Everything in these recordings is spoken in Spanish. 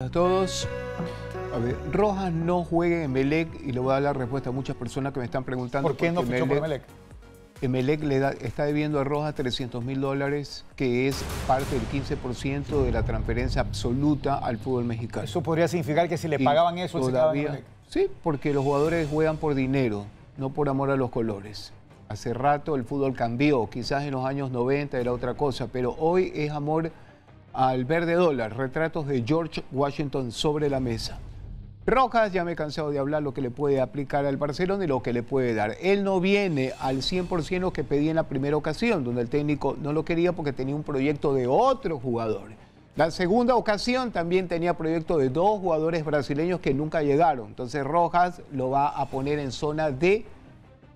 a todos. A ver, Rojas no juega en Melec y le voy a dar la respuesta a muchas personas que me están preguntando. ¿Por qué no fichó por Melec? Emelec le está debiendo a Rojas 300 mil dólares, que es parte del 15% de la transferencia absoluta al fútbol mexicano. Eso podría significar que si le pagaban eso, en se Sí, porque los jugadores juegan por dinero, no por amor a los colores. Hace rato el fútbol cambió, quizás en los años 90 era otra cosa, pero hoy es amor al verde dólar, retratos de George Washington sobre la mesa. Rojas, ya me he cansado de hablar lo que le puede aplicar al Barcelona y lo que le puede dar. Él no viene al 100% lo que pedí en la primera ocasión, donde el técnico no lo quería porque tenía un proyecto de otro jugador. La segunda ocasión también tenía proyecto de dos jugadores brasileños que nunca llegaron. Entonces Rojas lo va a poner en zona de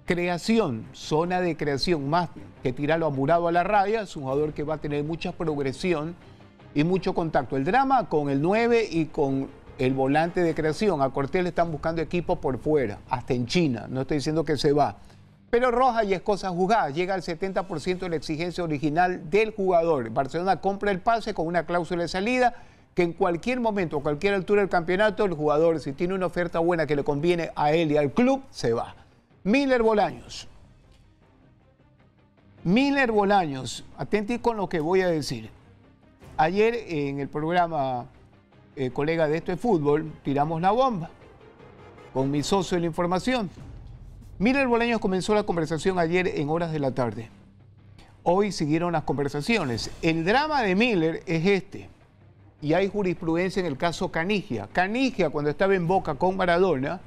creación, zona de creación, más que tirarlo a Murado a la raya, es un jugador que va a tener mucha progresión y mucho contacto. El drama con el 9 y con el volante de creación. A Cortés le están buscando equipo por fuera, hasta en China. No estoy diciendo que se va. Pero Rojas y es cosa jugada. Llega al 70% de la exigencia original del jugador. Barcelona compra el pase con una cláusula de salida que en cualquier momento, a cualquier altura del campeonato, el jugador, si tiene una oferta buena que le conviene a él y al club, se va. Miller Bolaños. Miller Bolaños, atenti con lo que voy a decir. Ayer en el programa eh, Colega de Esto es Fútbol tiramos la bomba con mi socio de la información. Miller Boleños comenzó la conversación ayer en horas de la tarde. Hoy siguieron las conversaciones. El drama de Miller es este. Y hay jurisprudencia en el caso Canigia. Canigia, cuando estaba en Boca con Maradona,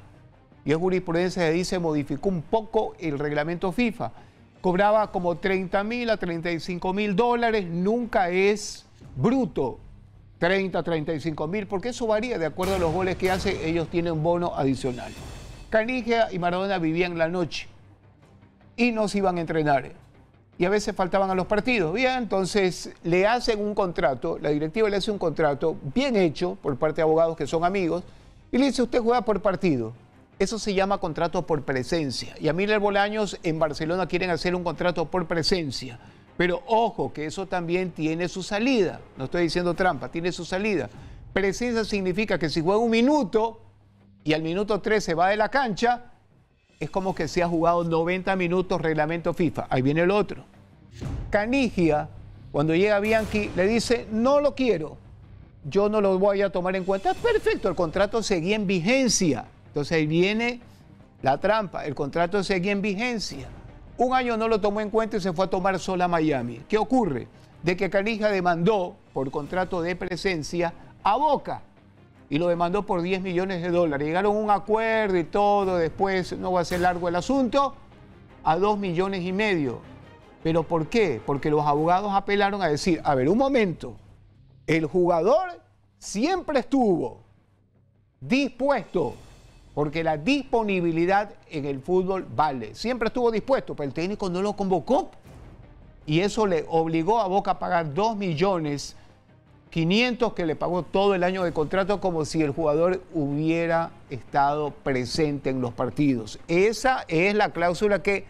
y es jurisprudencia ahí, dice modificó un poco el reglamento FIFA. Cobraba como 30 mil a 35 mil dólares, nunca es bruto 30, 35 mil, porque eso varía de acuerdo a los goles que hace, ellos tienen bono adicional. Canigia y Maradona vivían la noche y no se iban a entrenar. Y a veces faltaban a los partidos. Bien, entonces le hacen un contrato, la directiva le hace un contrato bien hecho por parte de abogados que son amigos, y le dice, usted juega por partido. Eso se llama contrato por presencia. Y a Miller Bolaños en Barcelona quieren hacer un contrato por presencia. Pero ojo, que eso también tiene su salida. No estoy diciendo trampa, tiene su salida. Presencia significa que si juega un minuto y al minuto 3 se va de la cancha, es como que se ha jugado 90 minutos reglamento FIFA. Ahí viene el otro. Canigia, cuando llega Bianchi, le dice, no lo quiero, yo no lo voy a tomar en cuenta. Perfecto, el contrato seguía en vigencia. Entonces ahí viene la trampa, el contrato seguía en vigencia. Un año no lo tomó en cuenta y se fue a tomar sola a Miami. ¿Qué ocurre? De que Canija demandó por contrato de presencia a Boca y lo demandó por 10 millones de dólares. Llegaron a un acuerdo y todo, después no va a ser largo el asunto, a 2 millones y medio. ¿Pero por qué? Porque los abogados apelaron a decir, a ver, un momento, el jugador siempre estuvo dispuesto porque la disponibilidad en el fútbol vale. Siempre estuvo dispuesto, pero el técnico no lo convocó. Y eso le obligó a Boca a pagar 2 millones 500 que le pagó todo el año de contrato como si el jugador hubiera estado presente en los partidos. Esa es la cláusula que,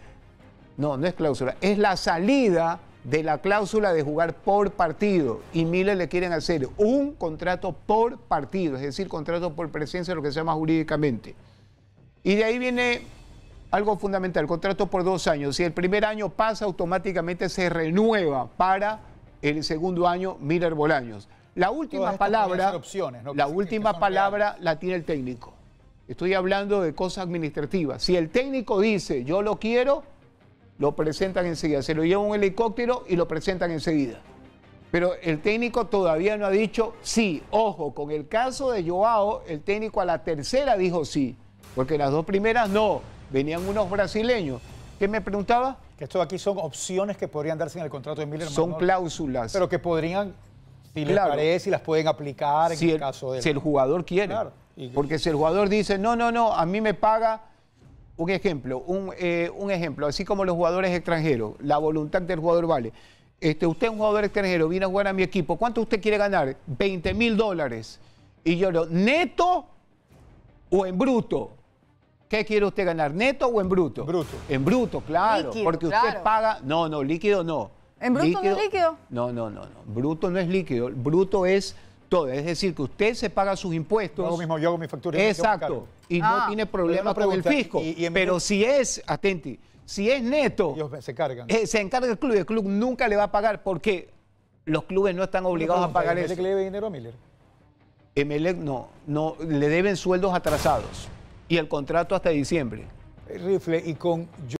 no, no es cláusula, es la salida de la cláusula de jugar por partido y Miller le quieren hacer un contrato por partido, es decir, contrato por presencia, lo que se llama jurídicamente. Y de ahí viene algo fundamental, contrato por dos años. Si el primer año pasa, automáticamente se renueva para el segundo año Miller Bolaños. La última palabra, la última palabra la tiene el técnico. Estoy hablando de cosas administrativas. Si el técnico dice yo lo quiero, lo presentan enseguida. Se lo lleva un helicóptero y lo presentan enseguida. Pero el técnico todavía no ha dicho sí. Ojo, con el caso de Joao, el técnico a la tercera dijo sí, porque las dos primeras no. Venían unos brasileños. ¿Qué me preguntaba? Que esto aquí son opciones que podrían darse en el contrato de Miller. Son cláusulas. Pero que podrían, si parece, y las pueden aplicar en el, caso de... Si el jugador quiere. Porque si el jugador dice, no, no, no, a mí me paga un ejemplo, eh, un, ejemplo, así como los jugadores extranjeros, la voluntad del jugador vale. Este, usted es un jugador extranjero, viene a jugar a mi equipo, ¿cuánto usted quiere ganar? 20 mil dólares. Y yo lo, ¿neto o en bruto? ¿Qué quiere usted ganar? ¿Neto o en bruto? Bruto. En bruto, claro. porque usted paga. No, no, líquido no. ¿En bruto no es líquido? No, no, no, no. Bruto no es líquido. Bruto es todo. Es decir, que usted se paga sus impuestos. Yo hago mismo, yo mi factura. Exacto. Y no ah. tiene problema con el fisco. pero si es, atenti, si es neto. se cargan. Eh, se encarga el club y el club nunca le va a pagar porque los clubes no están obligados a pagar eso. le debe dinero a Miller? Emelec no, no, le deben sueldos atrasados y el contrato hasta diciembre. Rifle, y con...